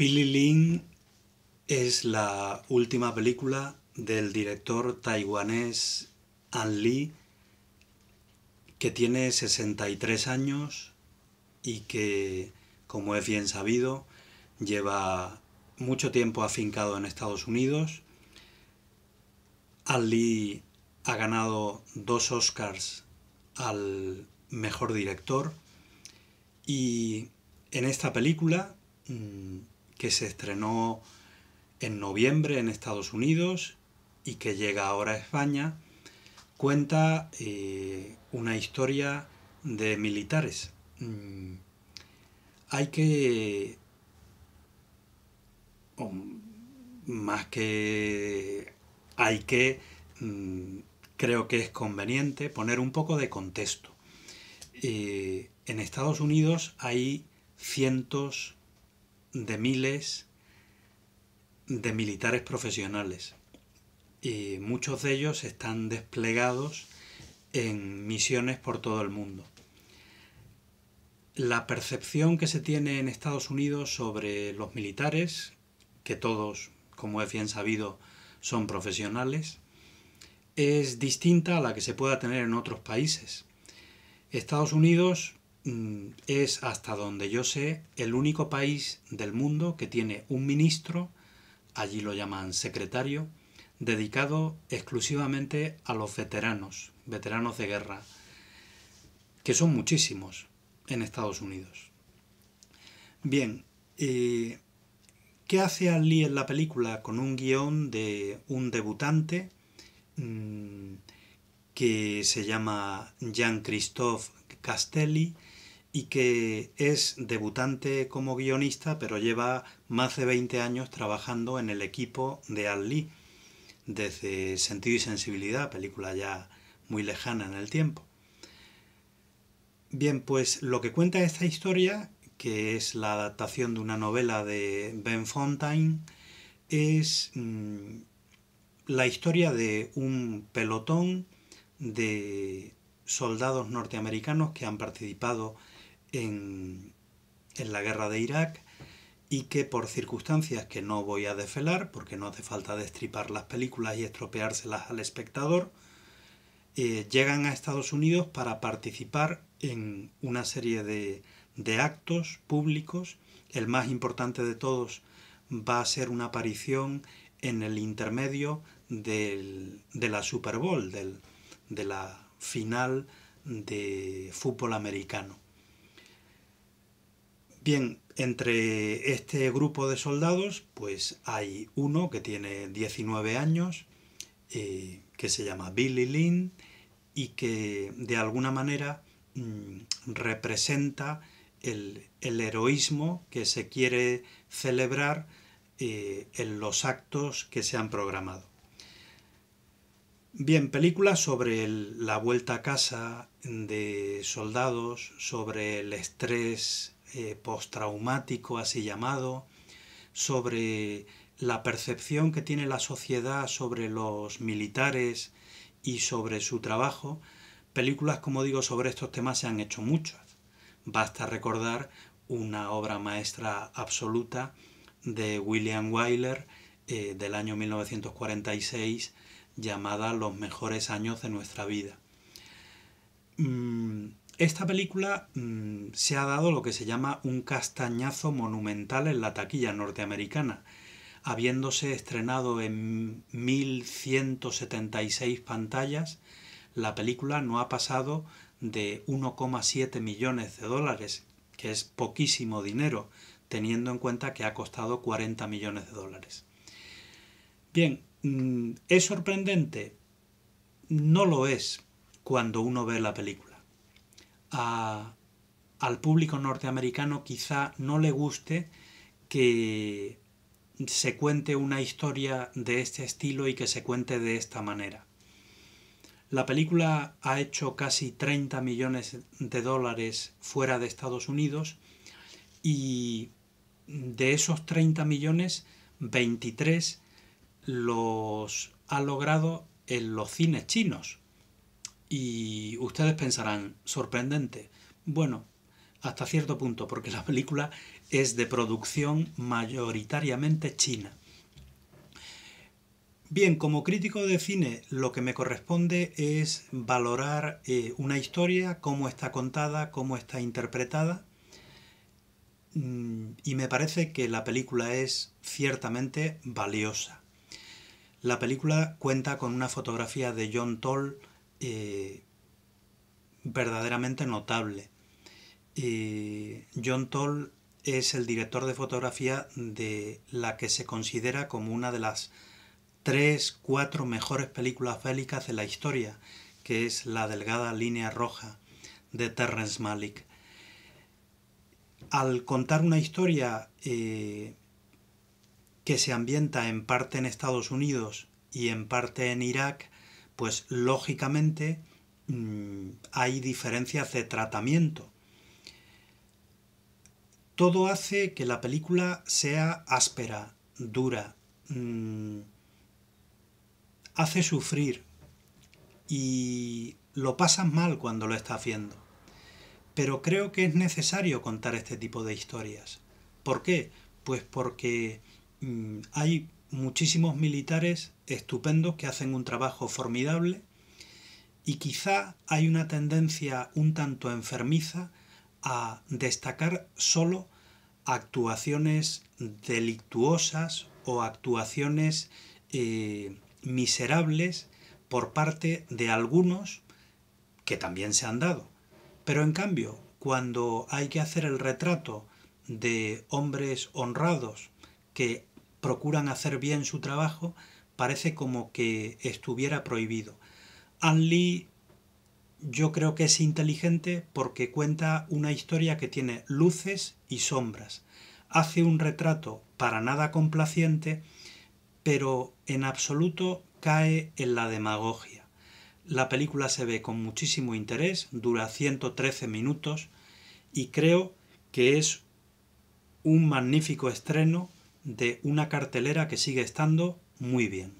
Billy Lynn es la última película del director taiwanés An Lee, que tiene 63 años y que, como es bien sabido, lleva mucho tiempo afincado en Estados Unidos. An Lee ha ganado dos Oscars al mejor director y en esta película mm, que se estrenó en noviembre en Estados Unidos y que llega ahora a España, cuenta eh, una historia de militares. Mm, hay que, más que, hay que, mm, creo que es conveniente poner un poco de contexto. Eh, en Estados Unidos hay cientos de miles de militares profesionales y muchos de ellos están desplegados en misiones por todo el mundo. La percepción que se tiene en Estados Unidos sobre los militares, que todos, como es bien sabido, son profesionales, es distinta a la que se pueda tener en otros países. Estados Unidos Mm, es, hasta donde yo sé, el único país del mundo que tiene un ministro, allí lo llaman secretario, dedicado exclusivamente a los veteranos, veteranos de guerra, que son muchísimos en Estados Unidos. Bien, eh, ¿qué hace Ali en la película con un guión de un debutante mm, que se llama Jean-Christophe Castelli? y que es debutante como guionista, pero lleva más de 20 años trabajando en el equipo de Al Lee, desde Sentido y Sensibilidad, película ya muy lejana en el tiempo. Bien, pues lo que cuenta esta historia, que es la adaptación de una novela de Ben Fontaine, es mm, la historia de un pelotón de soldados norteamericanos que han participado en, la guerra de Irak y que por circunstancias que no voy a defelar, porque no hace falta destripar las películas y estropeárselas al espectador, eh, llegan a Estados Unidos para participar en una serie de, actos públicos. El más importante de todos va a ser una aparición en el intermedio de la Super Bowl, de la final de fútbol americano. Bien, entre este grupo de soldados, pues hay uno que tiene 19 años, eh, que se llama Billy Lynn, y que de alguna manera mm, representa el, heroísmo que se quiere celebrar eh, en los actos que se han programado. Bien, película sobre la vuelta a casa de soldados, sobre el estrés eh, postraumático, así llamado, sobre la percepción que tiene la sociedad sobre los militares y sobre su trabajo, películas, como digo, sobre estos temas se han hecho muchas. Basta recordar una obra maestra absoluta de William Wyler eh, del año 1946 llamada Los mejores años de nuestra vida. Mm, esta película mm, se ha dado lo que se llama un castañazo monumental en la taquilla norteamericana, habiéndose estrenado en 1176 pantallas, la película no ha pasado de 1,7 millones de dólares, que es poquísimo dinero, teniendo en cuenta que ha costado 40 millones de dólares. Bien, mm, ¿es sorprendente? No lo es cuando uno ve la película al público norteamericano quizá no le guste que se cuente una historia de este estilo y que se cuente de esta manera. La película ha hecho casi 30 millones de dólares fuera de Estados Unidos y de esos 30 millones, 23 los ha logrado en los cines chinos. Y ustedes pensarán, sorprendente. Bueno, hasta cierto punto, porque la película es de producción mayoritariamente china. Bien, como crítico de cine lo que me corresponde es valorar eh, una historia, cómo está contada, cómo está interpretada. Mm, y me parece que la película es ciertamente valiosa. La película cuenta con una fotografía de John Toll eh, verdaderamente notable. Eh, John Toll es el director de fotografía de la que se considera como una de las tres, cuatro mejores películas bélicas de la historia, que es La Delgada Línea Roja de Terrence Malick. Al contar una historia eh, que se ambienta en parte en Estados Unidos y en parte en Irak, pues lógicamente mm, hay diferencias de tratamiento. Todo hace que la película sea áspera, dura, mm, hace sufrir y lo pasas mal cuando lo está haciendo. Pero creo que es necesario contar este tipo de historias. ¿Por qué? Pues porque mm, hay muchísimos militares estupendos que hacen un trabajo formidable y quizá hay una tendencia un tanto enfermiza a destacar solo actuaciones delictuosas o actuaciones eh, miserables por parte de algunos que también se han dado. Pero en cambio, cuando hay que hacer el retrato de hombres honrados que procuran hacer bien su trabajo, parece como que estuviera prohibido. Ann Lee yo creo que es inteligente porque cuenta una historia que tiene luces y sombras. Hace un retrato para nada complaciente, pero en absoluto cae en la demagogia. La película se ve con muchísimo interés, dura 113 minutos y creo que es un magnífico estreno de una cartelera que sigue estando muy bien.